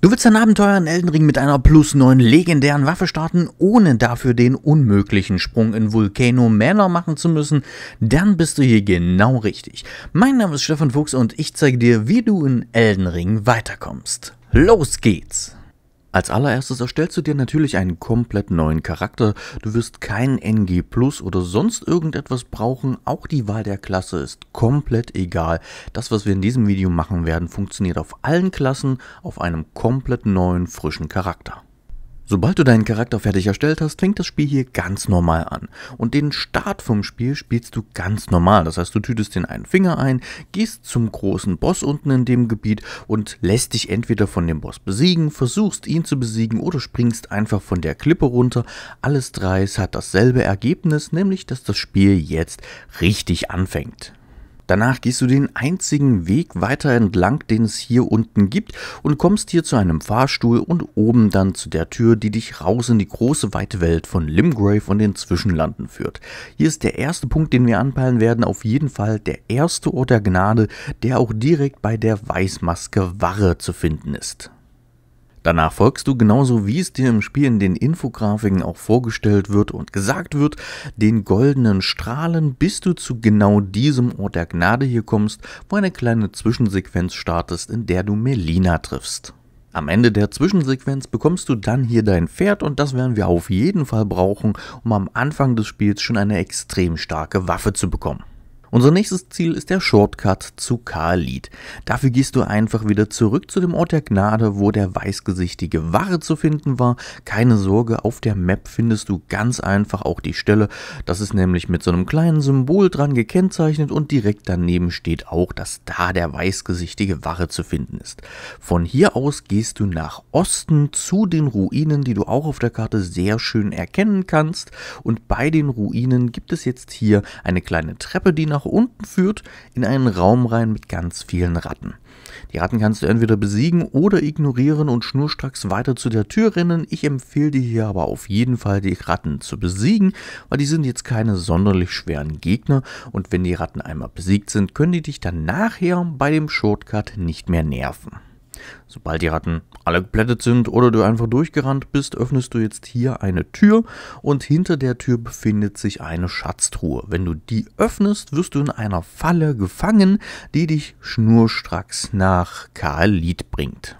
Du willst dein Abenteuer in Elden Ring mit einer plus 9 legendären Waffe starten, ohne dafür den unmöglichen Sprung in Vulcano Manor machen zu müssen, dann bist du hier genau richtig. Mein Name ist Stefan Fuchs und ich zeige dir, wie du in Elden Ring weiterkommst. Los geht's! Als allererstes erstellst du dir natürlich einen komplett neuen Charakter. Du wirst keinen NG Plus oder sonst irgendetwas brauchen. Auch die Wahl der Klasse ist komplett egal. Das, was wir in diesem Video machen werden, funktioniert auf allen Klassen auf einem komplett neuen, frischen Charakter. Sobald du deinen Charakter fertig erstellt hast, fängt das Spiel hier ganz normal an. Und den Start vom Spiel spielst du ganz normal. Das heißt, du tütest den einen Finger ein, gehst zum großen Boss unten in dem Gebiet und lässt dich entweder von dem Boss besiegen, versuchst ihn zu besiegen oder springst einfach von der Klippe runter. Alles dreis hat dasselbe Ergebnis, nämlich dass das Spiel jetzt richtig anfängt. Danach gehst du den einzigen Weg weiter entlang, den es hier unten gibt und kommst hier zu einem Fahrstuhl und oben dann zu der Tür, die dich raus in die große weite Welt von Limgrave und den Zwischenlanden führt. Hier ist der erste Punkt, den wir anpeilen werden, auf jeden Fall der erste Ort der Gnade, der auch direkt bei der Weißmaske Warre zu finden ist. Danach folgst du genauso wie es dir im Spiel in den Infografiken auch vorgestellt wird und gesagt wird, den goldenen Strahlen, bis du zu genau diesem Ort der Gnade hier kommst, wo eine kleine Zwischensequenz startest, in der du Melina triffst. Am Ende der Zwischensequenz bekommst du dann hier dein Pferd und das werden wir auf jeden Fall brauchen, um am Anfang des Spiels schon eine extrem starke Waffe zu bekommen. Unser nächstes Ziel ist der Shortcut zu Karlid. Dafür gehst du einfach wieder zurück zu dem Ort der Gnade, wo der weißgesichtige Warre zu finden war. Keine Sorge, auf der Map findest du ganz einfach auch die Stelle. Das ist nämlich mit so einem kleinen Symbol dran gekennzeichnet und direkt daneben steht auch, dass da der weißgesichtige Warre zu finden ist. Von hier aus gehst du nach Osten zu den Ruinen, die du auch auf der Karte sehr schön erkennen kannst. Und bei den Ruinen gibt es jetzt hier eine kleine Treppe, die nach nach unten führt, in einen Raum rein mit ganz vielen Ratten. Die Ratten kannst du entweder besiegen oder ignorieren und schnurstracks weiter zu der Tür rennen. Ich empfehle dir hier aber auf jeden Fall, die Ratten zu besiegen, weil die sind jetzt keine sonderlich schweren Gegner und wenn die Ratten einmal besiegt sind, können die dich dann nachher bei dem Shortcut nicht mehr nerven. Sobald die Ratten alle geplättet sind oder du einfach durchgerannt bist, öffnest du jetzt hier eine Tür und hinter der Tür befindet sich eine Schatztruhe. Wenn du die öffnest, wirst du in einer Falle gefangen, die dich schnurstracks nach Kaalit bringt.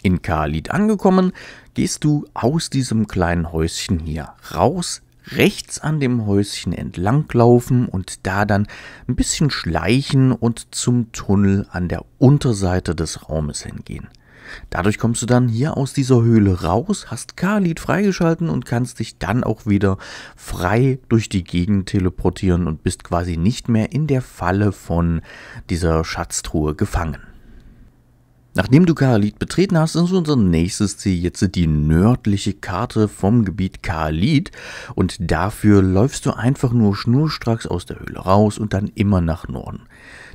In Kaalit angekommen, gehst du aus diesem kleinen Häuschen hier raus rechts an dem Häuschen entlanglaufen und da dann ein bisschen schleichen und zum Tunnel an der Unterseite des Raumes hingehen. Dadurch kommst du dann hier aus dieser Höhle raus, hast Kalid freigeschalten und kannst dich dann auch wieder frei durch die Gegend teleportieren und bist quasi nicht mehr in der Falle von dieser Schatztruhe gefangen. Nachdem du Karalit betreten hast, ist unser nächstes Ziel jetzt die nördliche Karte vom Gebiet Karalit und dafür läufst du einfach nur schnurstracks aus der Höhle raus und dann immer nach Norden.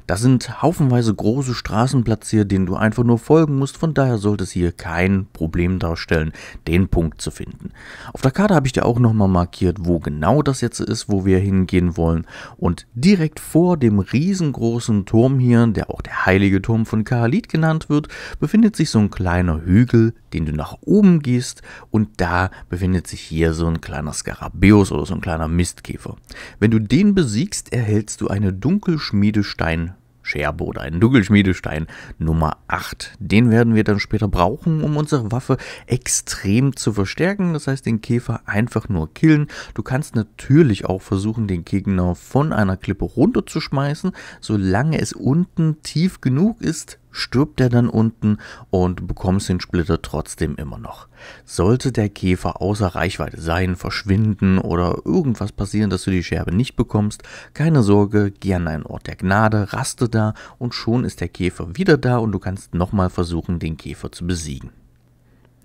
Da sind haufenweise große Straßen platziert, denen du einfach nur folgen musst, von daher sollte es hier kein Problem darstellen, den Punkt zu finden. Auf der Karte habe ich dir auch nochmal markiert, wo genau das jetzt ist, wo wir hingehen wollen und direkt vor dem riesengroßen Turm hier, der auch der heilige Turm von Kaalit genannt wird, befindet sich so ein kleiner Hügel, den du nach oben gehst und da befindet sich hier so ein kleiner Skarabäus oder so ein kleiner Mistkäfer. Wenn du den besiegst, erhältst du eine Dunkelschmiedestein Scherbe oder einen Duggelschmiedestein Nummer 8. Den werden wir dann später brauchen, um unsere Waffe extrem zu verstärken. Das heißt, den Käfer einfach nur killen. Du kannst natürlich auch versuchen, den Gegner von einer Klippe runterzuschmeißen. Solange es unten tief genug ist, stirbt er dann unten und bekommst den Splitter trotzdem immer noch. Sollte der Käfer außer Reichweite sein, verschwinden oder irgendwas passieren, dass du die Scherbe nicht bekommst, keine Sorge, geh an einen Ort der Gnade, raste da und schon ist der Käfer wieder da und du kannst nochmal versuchen, den Käfer zu besiegen.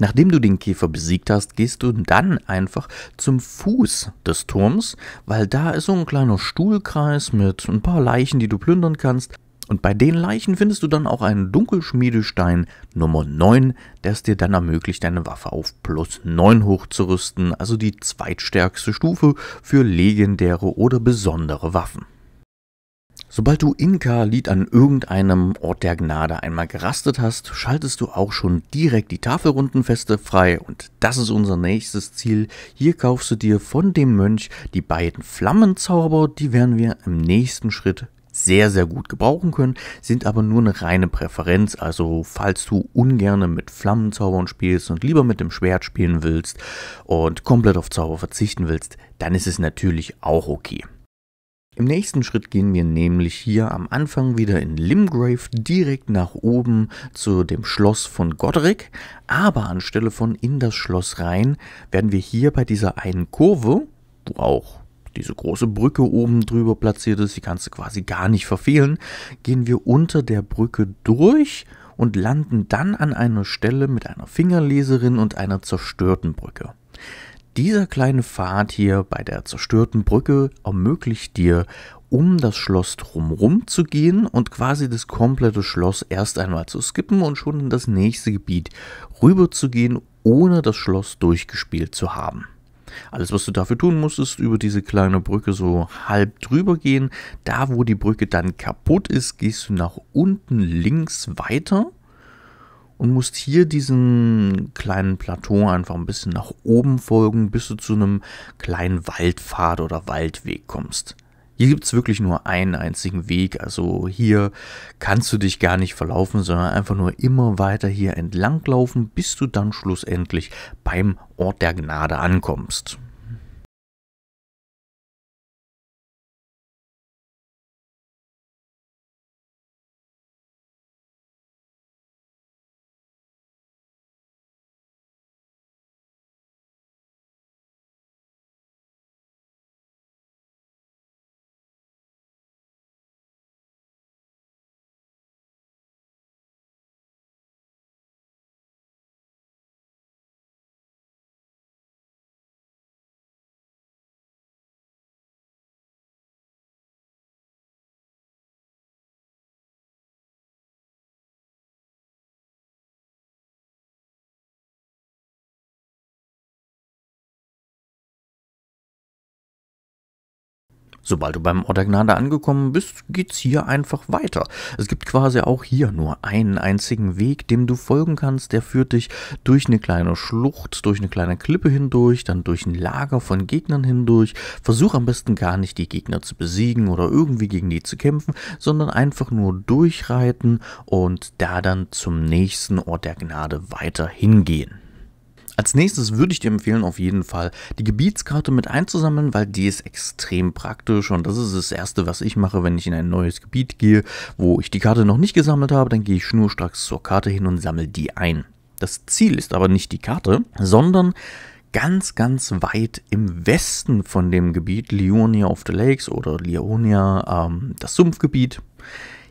Nachdem du den Käfer besiegt hast, gehst du dann einfach zum Fuß des Turms, weil da ist so ein kleiner Stuhlkreis mit ein paar Leichen, die du plündern kannst und bei den Leichen findest du dann auch einen Dunkelschmiedestein Nummer 9, der es dir dann ermöglicht, deine Waffe auf plus 9 hochzurüsten, also die zweitstärkste Stufe für legendäre oder besondere Waffen. Sobald du Inka Lied an irgendeinem Ort der Gnade einmal gerastet hast, schaltest du auch schon direkt die Tafelrundenfeste frei und das ist unser nächstes Ziel. Hier kaufst du dir von dem Mönch die beiden Flammenzauber, die werden wir im nächsten Schritt sehr, sehr gut gebrauchen können, sind aber nur eine reine Präferenz. Also falls du ungerne mit Flammenzaubern spielst und lieber mit dem Schwert spielen willst und komplett auf Zauber verzichten willst, dann ist es natürlich auch okay. Im nächsten Schritt gehen wir nämlich hier am Anfang wieder in Limgrave direkt nach oben zu dem Schloss von Godric, aber anstelle von in das Schloss rein werden wir hier bei dieser einen Kurve, wo auch diese große Brücke oben drüber platziert ist, die kannst du quasi gar nicht verfehlen, gehen wir unter der Brücke durch und landen dann an einer Stelle mit einer Fingerleserin und einer zerstörten Brücke. Dieser kleine Pfad hier bei der zerstörten Brücke ermöglicht dir, um das Schloss drumherum zu gehen und quasi das komplette Schloss erst einmal zu skippen und schon in das nächste Gebiet rüber zu gehen, ohne das Schloss durchgespielt zu haben. Alles, was du dafür tun musst, ist über diese kleine Brücke so halb drüber gehen. Da, wo die Brücke dann kaputt ist, gehst du nach unten links weiter und musst hier diesen kleinen Plateau einfach ein bisschen nach oben folgen, bis du zu einem kleinen Waldpfad oder Waldweg kommst. Hier gibt es wirklich nur einen einzigen Weg, also hier kannst du dich gar nicht verlaufen, sondern einfach nur immer weiter hier entlang laufen, bis du dann schlussendlich beim Ort der Gnade ankommst. Sobald du beim Otter Gnade angekommen bist, geht's hier einfach weiter. Es gibt quasi auch hier nur einen einzigen Weg, dem du folgen kannst. Der führt dich durch eine kleine Schlucht, durch eine kleine Klippe hindurch, dann durch ein Lager von Gegnern hindurch. Versuch am besten gar nicht, die Gegner zu besiegen oder irgendwie gegen die zu kämpfen, sondern einfach nur durchreiten und da dann zum nächsten Ort der Gnade weiter hingehen. Als nächstes würde ich dir empfehlen, auf jeden Fall die Gebietskarte mit einzusammeln, weil die ist extrem praktisch und das ist das Erste, was ich mache, wenn ich in ein neues Gebiet gehe, wo ich die Karte noch nicht gesammelt habe, dann gehe ich schnurstracks zur Karte hin und sammle die ein. Das Ziel ist aber nicht die Karte, sondern ganz, ganz weit im Westen von dem Gebiet Leonia of the Lakes oder Leonia, ähm, das Sumpfgebiet.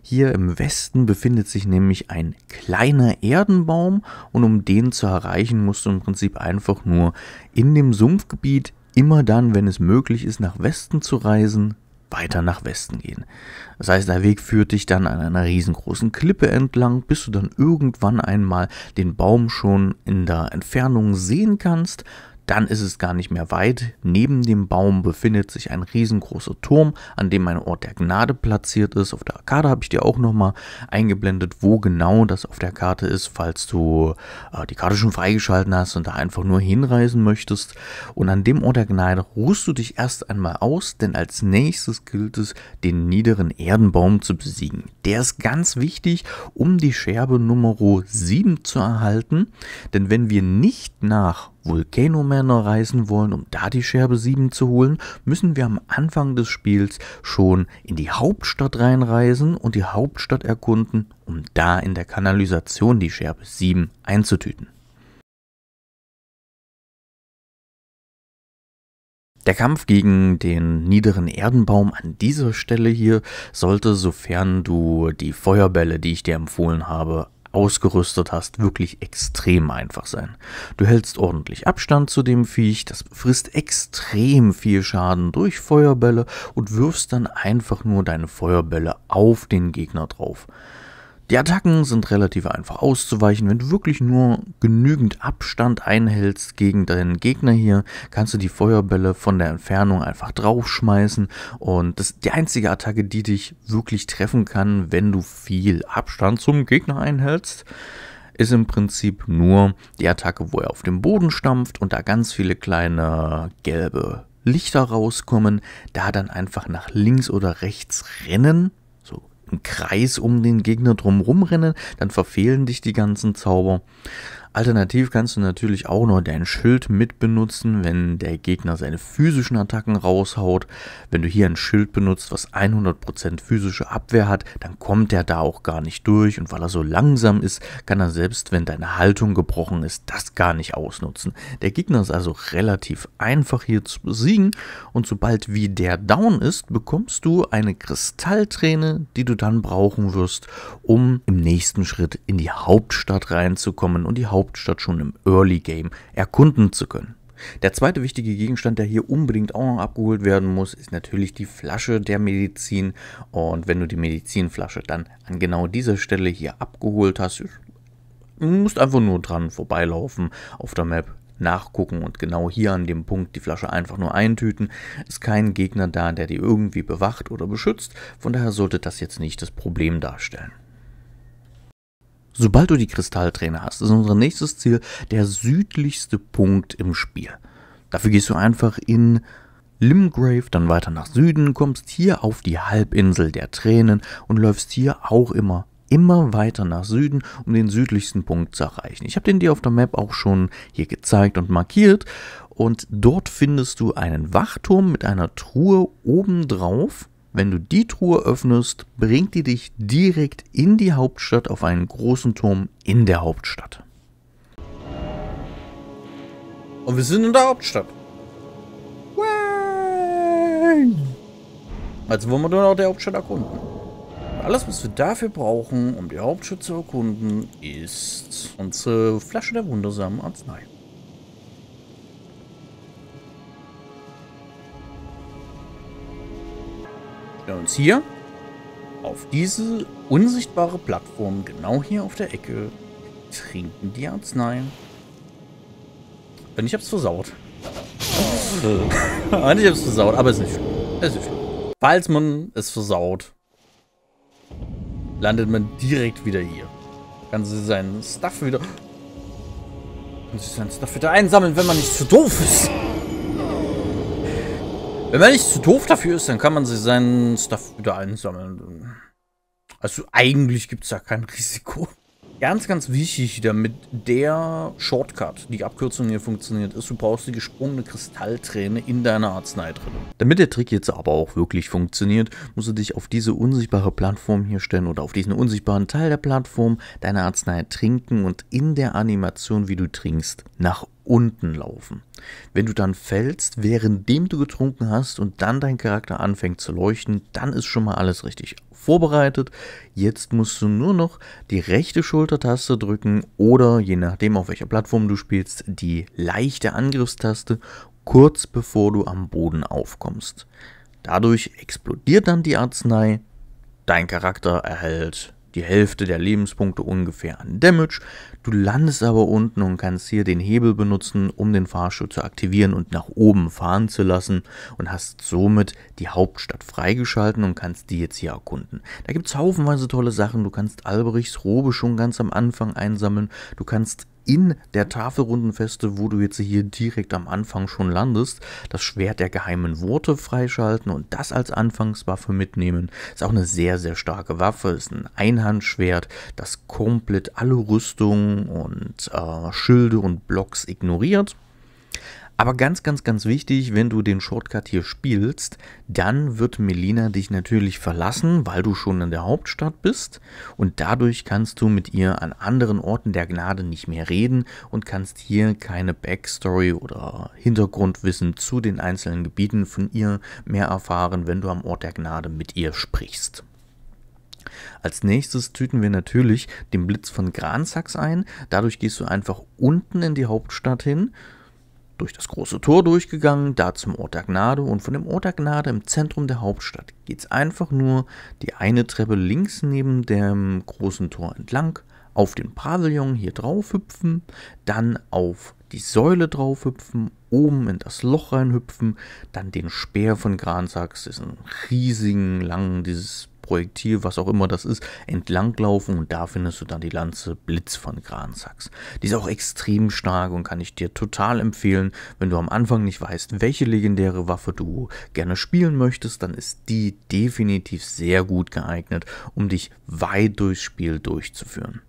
Hier im Westen befindet sich nämlich ein kleiner Erdenbaum und um den zu erreichen, musst du im Prinzip einfach nur in dem Sumpfgebiet immer dann, wenn es möglich ist, nach Westen zu reisen, weiter nach Westen gehen. Das heißt, der Weg führt dich dann an einer riesengroßen Klippe entlang, bis du dann irgendwann einmal den Baum schon in der Entfernung sehen kannst dann ist es gar nicht mehr weit. Neben dem Baum befindet sich ein riesengroßer Turm, an dem ein Ort der Gnade platziert ist. Auf der Karte habe ich dir auch nochmal eingeblendet, wo genau das auf der Karte ist, falls du äh, die Karte schon freigeschalten hast und da einfach nur hinreisen möchtest. Und an dem Ort der Gnade ruhst du dich erst einmal aus, denn als nächstes gilt es, den niederen Erdenbaum zu besiegen. Der ist ganz wichtig, um die Scherbe Nummer 7 zu erhalten, denn wenn wir nicht nach Vulcanomänner reisen wollen, um da die Scherbe 7 zu holen, müssen wir am Anfang des Spiels schon in die Hauptstadt reinreisen und die Hauptstadt erkunden, um da in der Kanalisation die Scherbe 7 einzutüten. Der Kampf gegen den niederen Erdenbaum an dieser Stelle hier sollte, sofern du die Feuerbälle, die ich dir empfohlen habe, ausgerüstet hast, wirklich extrem einfach sein. Du hältst ordentlich Abstand zu dem Viech, das frisst extrem viel Schaden durch Feuerbälle und wirfst dann einfach nur deine Feuerbälle auf den Gegner drauf. Die Attacken sind relativ einfach auszuweichen. Wenn du wirklich nur genügend Abstand einhältst gegen deinen Gegner hier, kannst du die Feuerbälle von der Entfernung einfach draufschmeißen. Und das ist die einzige Attacke, die dich wirklich treffen kann, wenn du viel Abstand zum Gegner einhältst ist im Prinzip nur die Attacke, wo er auf dem Boden stampft und da ganz viele kleine gelbe Lichter rauskommen, da dann einfach nach links oder rechts rennen einen Kreis um den Gegner drum rumrennen, dann verfehlen dich die ganzen Zauber. Alternativ kannst du natürlich auch noch dein Schild mitbenutzen, wenn der Gegner seine physischen Attacken raushaut. Wenn du hier ein Schild benutzt, was 100% physische Abwehr hat, dann kommt er da auch gar nicht durch und weil er so langsam ist, kann er selbst, wenn deine Haltung gebrochen ist, das gar nicht ausnutzen. Der Gegner ist also relativ einfach hier zu besiegen und sobald wie der down ist, bekommst du eine Kristallträne, die du dann brauchen wirst, um im nächsten Schritt in die Hauptstadt reinzukommen und die Hauptstadt Hauptstadt schon im Early Game erkunden zu können. Der zweite wichtige Gegenstand, der hier unbedingt auch noch abgeholt werden muss, ist natürlich die Flasche der Medizin. Und wenn du die Medizinflasche dann an genau dieser Stelle hier abgeholt hast, musst einfach nur dran vorbeilaufen auf der Map, nachgucken und genau hier an dem Punkt die Flasche einfach nur eintüten. Ist kein Gegner da, der die irgendwie bewacht oder beschützt, von daher sollte das jetzt nicht das Problem darstellen. Sobald du die Kristallträne hast, ist unser nächstes Ziel der südlichste Punkt im Spiel. Dafür gehst du einfach in Limgrave, dann weiter nach Süden, kommst hier auf die Halbinsel der Tränen und läufst hier auch immer, immer weiter nach Süden, um den südlichsten Punkt zu erreichen. Ich habe den dir auf der Map auch schon hier gezeigt und markiert und dort findest du einen Wachturm mit einer Truhe obendrauf wenn du die Truhe öffnest, bringt die dich direkt in die Hauptstadt auf einen großen Turm in der Hauptstadt. Und wir sind in der Hauptstadt. Way! Also wollen wir doch noch die Hauptstadt erkunden. Alles, was wir dafür brauchen, um die Hauptstadt zu erkunden, ist unsere Flasche der wundersamen Arznei. wir uns hier auf diese unsichtbare Plattform, genau hier auf der Ecke, trinken die Arznei. Und ich hab's versaut. Und ich hab's versaut, aber es ist nicht schlimm. Es ist nicht schlimm. Falls man es versaut, landet man direkt wieder hier. Kann sie seinen Stuff wieder... Kann sie seinen Stuff wieder einsammeln, wenn man nicht zu doof ist. Wenn man nicht zu doof dafür ist, dann kann man sich seinen Stuff wieder einsammeln. Also eigentlich gibt es da kein Risiko. Ganz, ganz wichtig, damit der Shortcut, die Abkürzung hier funktioniert, ist, du brauchst die gesprungene Kristallträne in deiner Arznei drin. Damit der Trick jetzt aber auch wirklich funktioniert, musst du dich auf diese unsichtbare Plattform hier stellen oder auf diesen unsichtbaren Teil der Plattform, deine Arznei trinken und in der Animation, wie du trinkst, nach oben unten laufen. Wenn du dann fällst, währenddem du getrunken hast und dann dein Charakter anfängt zu leuchten, dann ist schon mal alles richtig vorbereitet. Jetzt musst du nur noch die rechte Schultertaste drücken oder je nachdem auf welcher Plattform du spielst, die leichte Angriffstaste kurz bevor du am Boden aufkommst. Dadurch explodiert dann die Arznei, dein Charakter erhält die Hälfte der Lebenspunkte ungefähr an Damage. Du landest aber unten und kannst hier den Hebel benutzen, um den Fahrstuhl zu aktivieren und nach oben fahren zu lassen und hast somit die Hauptstadt freigeschalten und kannst die jetzt hier erkunden. Da gibt es haufenweise tolle Sachen. Du kannst Alberichs Robe schon ganz am Anfang einsammeln. Du kannst in der Tafelrundenfeste, wo du jetzt hier direkt am Anfang schon landest, das Schwert der geheimen Worte freischalten und das als Anfangswaffe mitnehmen. Ist auch eine sehr, sehr starke Waffe, ist ein Einhandschwert, das komplett alle Rüstungen und äh, Schilde und Blocks ignoriert. Aber ganz, ganz, ganz wichtig, wenn du den Shortcut hier spielst, dann wird Melina dich natürlich verlassen, weil du schon in der Hauptstadt bist und dadurch kannst du mit ihr an anderen Orten der Gnade nicht mehr reden und kannst hier keine Backstory oder Hintergrundwissen zu den einzelnen Gebieten von ihr mehr erfahren, wenn du am Ort der Gnade mit ihr sprichst. Als nächstes tüten wir natürlich den Blitz von Gransax ein. Dadurch gehst du einfach unten in die Hauptstadt hin, durch das große Tor durchgegangen, da zum Ort der Gnade und von dem Ort der Gnade im Zentrum der Hauptstadt geht es einfach nur die eine Treppe links neben dem großen Tor entlang, auf den Pavillon hier drauf hüpfen, dann auf die Säule drauf hüpfen, oben in das Loch reinhüpfen, dann den Speer von Gransax, diesen riesigen langen, dieses Projektil, was auch immer das ist, entlanglaufen und da findest du dann die Lanze Blitz von Gransax. Die ist auch extrem stark und kann ich dir total empfehlen. Wenn du am Anfang nicht weißt, welche legendäre Waffe du gerne spielen möchtest, dann ist die definitiv sehr gut geeignet, um dich weit durchs Spiel durchzuführen.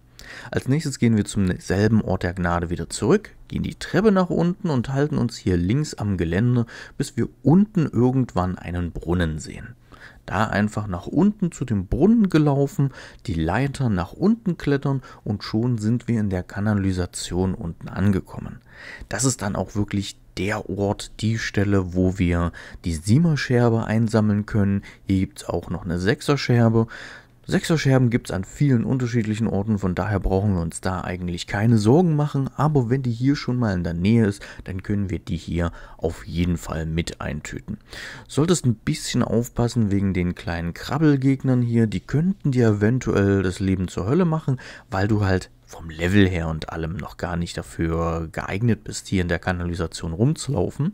Als nächstes gehen wir zum selben Ort der Gnade wieder zurück, gehen die Treppe nach unten und halten uns hier links am Gelände, bis wir unten irgendwann einen Brunnen sehen da einfach nach unten zu dem Brunnen gelaufen, die Leiter nach unten klettern und schon sind wir in der Kanalisation unten angekommen. Das ist dann auch wirklich der Ort, die Stelle, wo wir die Siemer-Scherbe einsammeln können. Hier gibt es auch noch eine Sechser-Scherbe. Sechserscherben gibt es an vielen unterschiedlichen Orten, von daher brauchen wir uns da eigentlich keine Sorgen machen, aber wenn die hier schon mal in der Nähe ist, dann können wir die hier auf jeden Fall mit eintöten. Solltest ein bisschen aufpassen wegen den kleinen Krabbelgegnern hier, die könnten dir eventuell das Leben zur Hölle machen, weil du halt vom Level her und allem noch gar nicht dafür geeignet bist, hier in der Kanalisation rumzulaufen.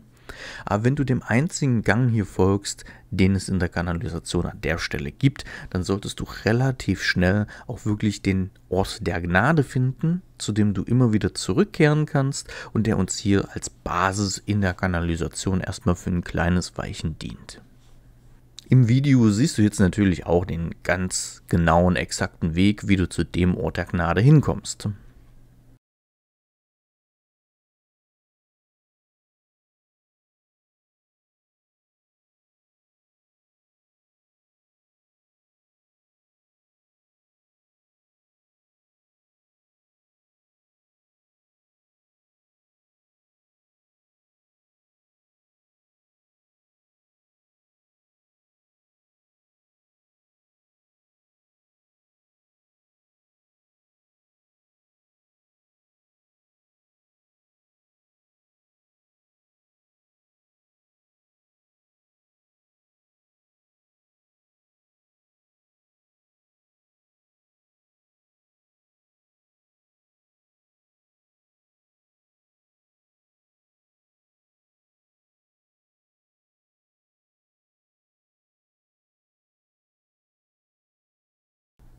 Aber wenn du dem einzigen Gang hier folgst, den es in der Kanalisation an der Stelle gibt, dann solltest du relativ schnell auch wirklich den Ort der Gnade finden, zu dem du immer wieder zurückkehren kannst und der uns hier als Basis in der Kanalisation erstmal für ein kleines Weichen dient. Im Video siehst du jetzt natürlich auch den ganz genauen, exakten Weg, wie du zu dem Ort der Gnade hinkommst.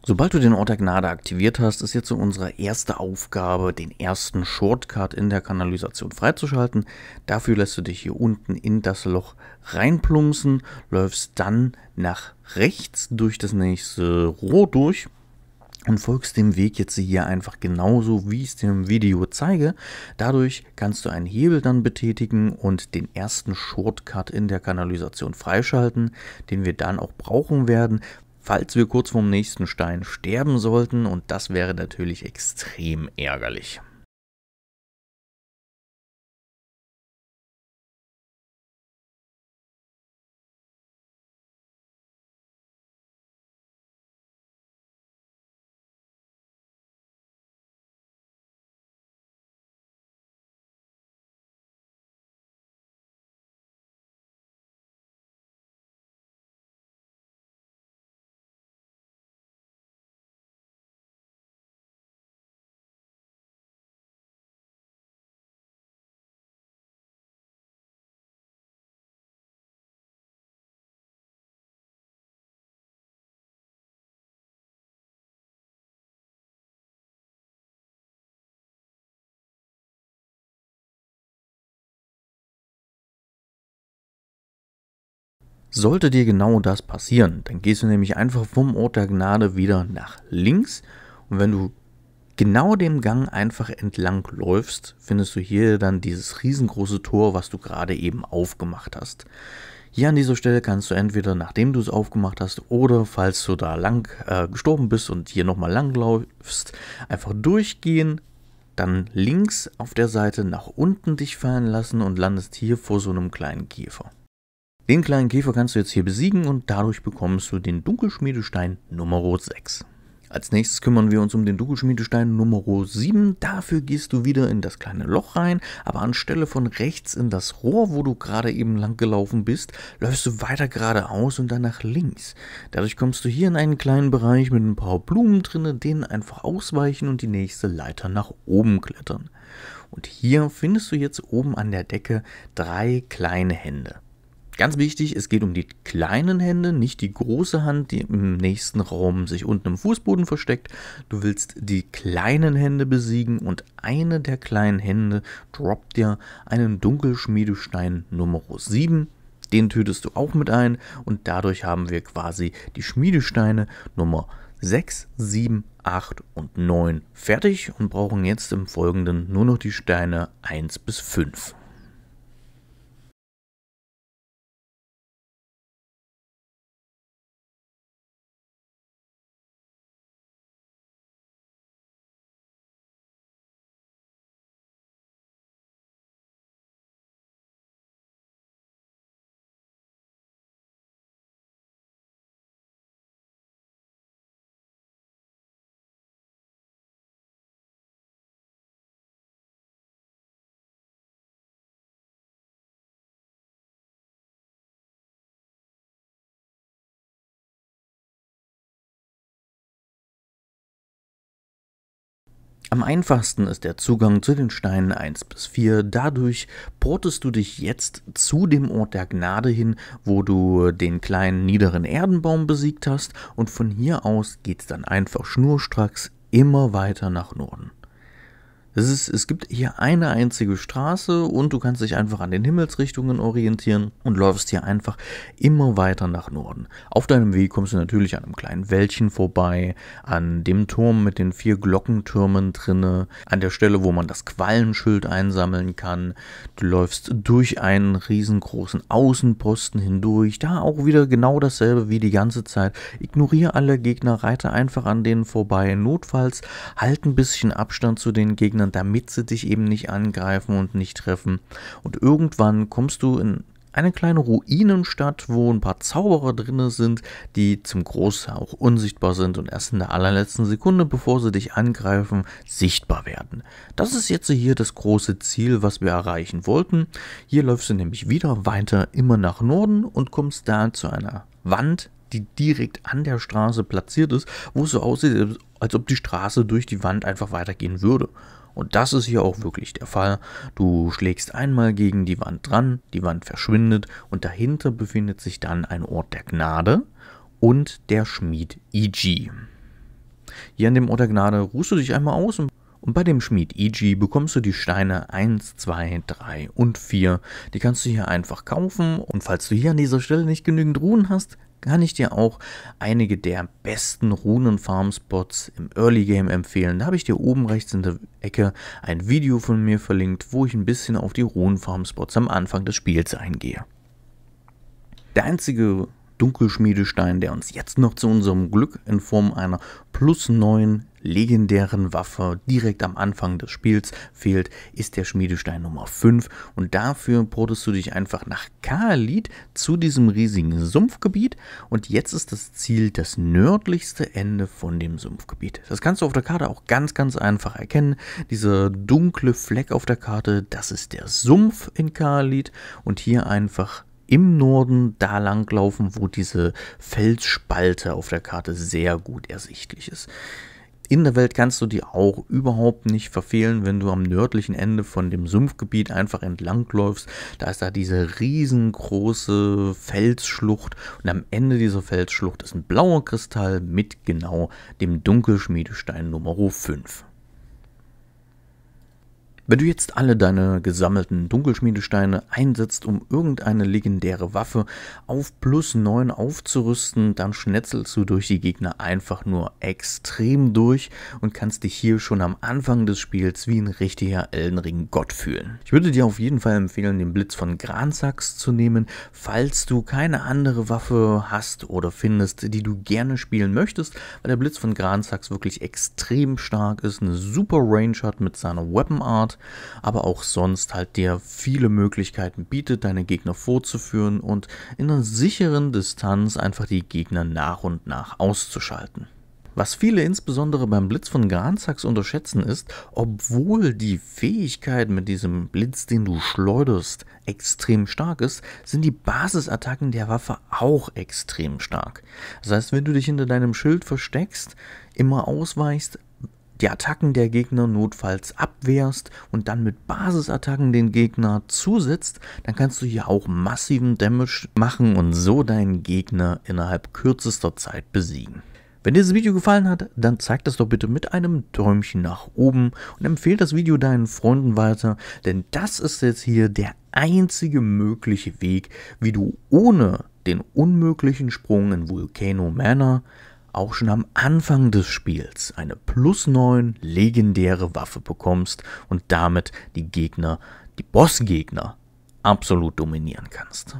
Sobald du den Ort der Gnade aktiviert hast, ist jetzt so unsere erste Aufgabe, den ersten Shortcut in der Kanalisation freizuschalten. Dafür lässt du dich hier unten in das Loch reinplumpsen, läufst dann nach rechts durch das nächste Rohr durch und folgst dem Weg jetzt hier einfach genauso, wie ich es dir im Video zeige. Dadurch kannst du einen Hebel dann betätigen und den ersten Shortcut in der Kanalisation freischalten, den wir dann auch brauchen werden, falls wir kurz vorm nächsten Stein sterben sollten und das wäre natürlich extrem ärgerlich. Sollte dir genau das passieren, dann gehst du nämlich einfach vom Ort der Gnade wieder nach links und wenn du genau dem Gang einfach entlang läufst, findest du hier dann dieses riesengroße Tor, was du gerade eben aufgemacht hast. Hier an dieser Stelle kannst du entweder, nachdem du es aufgemacht hast, oder falls du da lang äh, gestorben bist und hier nochmal lang läufst, einfach durchgehen, dann links auf der Seite nach unten dich fallen lassen und landest hier vor so einem kleinen Käfer. Den kleinen Käfer kannst du jetzt hier besiegen und dadurch bekommst du den Dunkelschmiedestein Nummer 6. Als nächstes kümmern wir uns um den Dunkelschmiedestein Nummer 7. Dafür gehst du wieder in das kleine Loch rein, aber anstelle von rechts in das Rohr, wo du gerade eben lang gelaufen bist, läufst du weiter geradeaus und dann nach links. Dadurch kommst du hier in einen kleinen Bereich mit ein paar Blumen drinne, denen einfach ausweichen und die nächste Leiter nach oben klettern. Und hier findest du jetzt oben an der Decke drei kleine Hände. Ganz wichtig, es geht um die kleinen Hände, nicht die große Hand, die im nächsten Raum sich unten im Fußboden versteckt. Du willst die kleinen Hände besiegen und eine der kleinen Hände droppt dir einen Dunkelschmiedestein Nummer 7. Den tötest du auch mit ein und dadurch haben wir quasi die Schmiedesteine Nummer 6, 7, 8 und 9 fertig und brauchen jetzt im Folgenden nur noch die Steine 1 bis 5. Am einfachsten ist der Zugang zu den Steinen 1 bis 4. Dadurch portest du dich jetzt zu dem Ort der Gnade hin, wo du den kleinen niederen Erdenbaum besiegt hast und von hier aus geht's dann einfach schnurstracks immer weiter nach Norden. Es, ist, es gibt hier eine einzige Straße und du kannst dich einfach an den Himmelsrichtungen orientieren und läufst hier einfach immer weiter nach Norden. Auf deinem Weg kommst du natürlich an einem kleinen Wäldchen vorbei, an dem Turm mit den vier Glockentürmen drinne, an der Stelle, wo man das Quallenschild einsammeln kann. Du läufst durch einen riesengroßen Außenposten hindurch, da auch wieder genau dasselbe wie die ganze Zeit. Ignoriere alle Gegner, reite einfach an denen vorbei. Notfalls halt ein bisschen Abstand zu den Gegnern ne, damit sie dich eben nicht angreifen und nicht treffen. Und irgendwann kommst du in eine kleine Ruinenstadt, wo ein paar Zauberer drin sind, die zum Großteil auch unsichtbar sind und erst in der allerletzten Sekunde, bevor sie dich angreifen, sichtbar werden. Das ist jetzt hier das große Ziel, was wir erreichen wollten. Hier läufst du nämlich wieder weiter immer nach Norden und kommst da zu einer Wand, die direkt an der Straße platziert ist, wo es so aussieht, als ob die Straße durch die Wand einfach weitergehen würde. Und das ist hier auch wirklich der Fall. Du schlägst einmal gegen die Wand dran, die Wand verschwindet und dahinter befindet sich dann ein Ort der Gnade und der Schmied E.G. Hier an dem Ort der Gnade ruhst du dich einmal aus und und bei dem Schmied E.G. bekommst du die Steine 1, 2, 3 und 4. Die kannst du hier einfach kaufen. Und falls du hier an dieser Stelle nicht genügend Ruhen hast, kann ich dir auch einige der besten Runen Farm Spots im Early Game empfehlen. Da habe ich dir oben rechts in der Ecke ein Video von mir verlinkt, wo ich ein bisschen auf die Runen Farm Spots am Anfang des Spiels eingehe. Der einzige Dunkelschmiedestein, der uns jetzt noch zu unserem Glück in Form einer plus 9 legendären Waffe direkt am Anfang des Spiels fehlt, ist der Schmiedestein Nummer 5 und dafür portest du dich einfach nach Kaalit zu diesem riesigen Sumpfgebiet und jetzt ist das Ziel das nördlichste Ende von dem Sumpfgebiet. Das kannst du auf der Karte auch ganz, ganz einfach erkennen. Dieser dunkle Fleck auf der Karte, das ist der Sumpf in Kaalit und hier einfach im Norden da langlaufen, wo diese Felsspalte auf der Karte sehr gut ersichtlich ist. In der Welt kannst du die auch überhaupt nicht verfehlen, wenn du am nördlichen Ende von dem Sumpfgebiet einfach entlangläufst. Da ist da diese riesengroße Felsschlucht und am Ende dieser Felsschlucht ist ein blauer Kristall mit genau dem Dunkelschmiedestein Nummer 5. Wenn du jetzt alle deine gesammelten Dunkelschmiedesteine einsetzt, um irgendeine legendäre Waffe auf plus 9 aufzurüsten, dann schnetzelst du durch die Gegner einfach nur extrem durch und kannst dich hier schon am Anfang des Spiels wie ein richtiger Eldenring-Gott fühlen. Ich würde dir auf jeden Fall empfehlen, den Blitz von Gransax zu nehmen, falls du keine andere Waffe hast oder findest, die du gerne spielen möchtest, weil der Blitz von Gransax wirklich extrem stark ist, eine super Range hat mit seiner Weapon Art aber auch sonst halt dir viele Möglichkeiten bietet, deine Gegner vorzuführen und in einer sicheren Distanz einfach die Gegner nach und nach auszuschalten. Was viele insbesondere beim Blitz von Granzax unterschätzen ist, obwohl die Fähigkeit mit diesem Blitz, den du schleuderst, extrem stark ist, sind die Basisattacken der Waffe auch extrem stark. Das heißt, wenn du dich hinter deinem Schild versteckst, immer ausweichst, die Attacken der Gegner notfalls abwehrst und dann mit Basisattacken den Gegner zusetzt, dann kannst du hier auch massiven Damage machen und so deinen Gegner innerhalb kürzester Zeit besiegen. Wenn dir dieses Video gefallen hat, dann zeig das doch bitte mit einem Däumchen nach oben und empfehle das Video deinen Freunden weiter, denn das ist jetzt hier der einzige mögliche Weg, wie du ohne den unmöglichen Sprung in Volcano Manor auch schon am Anfang des Spiels eine plus 9 legendäre Waffe bekommst und damit die Gegner, die Bossgegner, absolut dominieren kannst.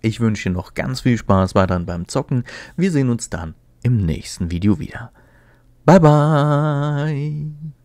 Ich wünsche dir noch ganz viel Spaß weiterhin beim Zocken. Wir sehen uns dann im nächsten Video wieder. Bye bye!